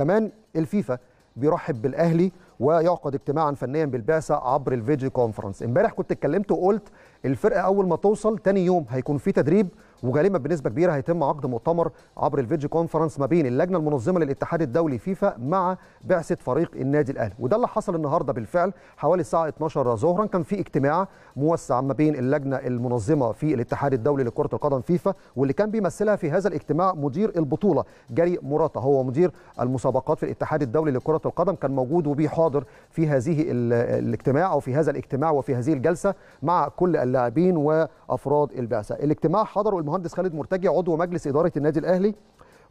كمان الفيفا بيرحب بالاهلي ويعقد اجتماعا فنيا بالبعثه عبر الفيديو كونفرنس امبارح كنت اتكلمت وقلت الفرقه اول ما توصل تاني يوم هيكون في تدريب وغالبا بنسبه كبيره هيتم عقد مؤتمر عبر الفيديو كونفرنس ما بين اللجنه المنظمه للاتحاد الدولي فيفا مع بعثه فريق النادي الاهلي وده اللي حصل النهارده بالفعل حوالي الساعه 12 ظهرا كان في اجتماع موسع ما بين اللجنه المنظمه في الاتحاد الدولي لكره القدم فيفا واللي كان بيمثلها في هذا الاجتماع مدير البطوله جاري مراتا هو مدير المسابقات في الاتحاد الدولي لكره القدم كان موجود وبيحاضر في هذه الاجتماع او في هذا الاجتماع وفي هذه الجلسه مع كل اللاعبين وافراد البعثه الاجتماع حضره المهندس خالد مرتجي عضو مجلس اداره النادي الاهلي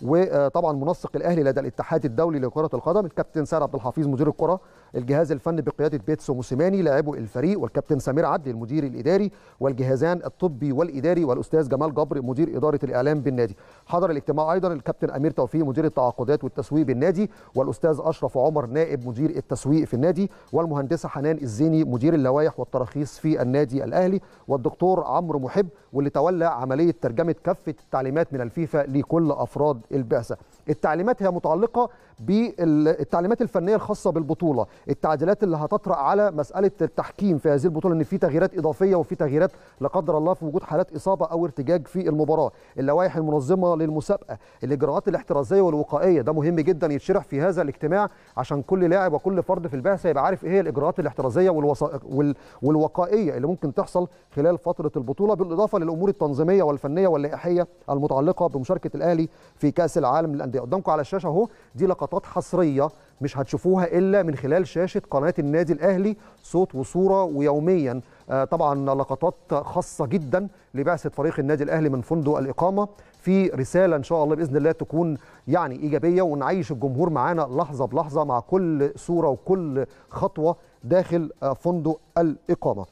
وطبعا منسق الاهلي لدى الاتحاد الدولي لكره القدم الكابتن سعد عبد الحفيظ مدير الكره الجهاز الفني بقياده بيتسو موسيماني لاعبو الفريق والكابتن سمير عدلي المدير الاداري والجهازان الطبي والاداري والاستاذ جمال جبر مدير اداره الاعلام بالنادي حضر الاجتماع ايضا الكابتن امير توفيق مدير التعاقدات والتسويق بالنادي والاستاذ اشرف عمر نائب مدير التسويق في النادي والمهندسه حنان الزيني مدير اللوائح والتراخيص في النادي الاهلي والدكتور عمرو محب واللي تولى عمليه ترجمه كافه التعليمات من الفيفا لكل افراد البعثه التعليمات هي متعلقه بالتعليمات الفنيه الخاصه بالبطوله التعديلات اللي هتطرأ على مساله التحكيم في هذه البطوله ان في تغييرات اضافيه وفي تغييرات لا قدر الله في وجود حالات اصابه او ارتجاج في المباراه اللوائح المنظمه للمسابقه الاجراءات الاحترازيه والوقائيه ده مهم جدا يتشرح في هذا الاجتماع عشان كل لاعب وكل فرد في البعثه يبقى عارف ايه هي الاجراءات الاحترازيه والوثائق وال... والوقائيه اللي ممكن تحصل خلال فتره البطوله بالاضافه للامور التنظيميه والفنيه واللائحيه المتعلقه بمشاركه الاهلي في كاس العالم للانديه قدامكم على الشاشه اهو دي لقطات حصريه مش هتشوفوها الا من خلال شاشه قناه النادي الاهلي صوت وصوره ويوميا آه، طبعا لقطات خاصه جدا لبعثه فريق النادي الاهلي من فندق الاقامه في رساله ان شاء الله باذن الله تكون يعني ايجابيه ونعيش الجمهور معانا لحظه بلحظه مع كل صوره وكل خطوه داخل آه، فندق الاقامه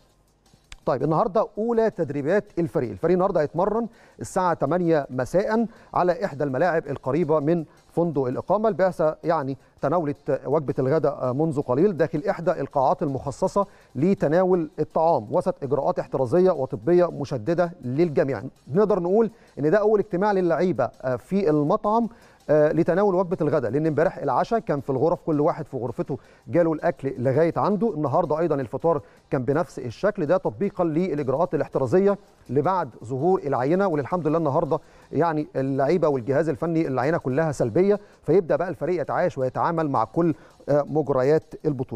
طيب النهارده اولى تدريبات الفريق الفريق النهارده هيتمرن الساعه 8 مساء على احدى الملاعب القريبه من فندق الاقامه البعثه يعني تناولت وجبه الغداء منذ قليل داخل احدى القاعات المخصصه لتناول الطعام وسط اجراءات احترازيه وطبيه مشدده للجميع نقدر نقول ان ده اول اجتماع للعيبه في المطعم آه، لتناول وجبه الغداء لان امبارح العشاء كان في الغرف كل واحد في غرفته جاله الاكل لغايه عنده النهارده ايضا الفطار كان بنفس الشكل ده تطبيقا للاجراءات الاحترازيه لبعد ظهور العينه وللحمد لله النهارده يعني اللعيبه والجهاز الفني العينه كلها سلبيه فيبدا بقى الفريق يتعايش ويتعامل مع كل آه، مجريات البطوله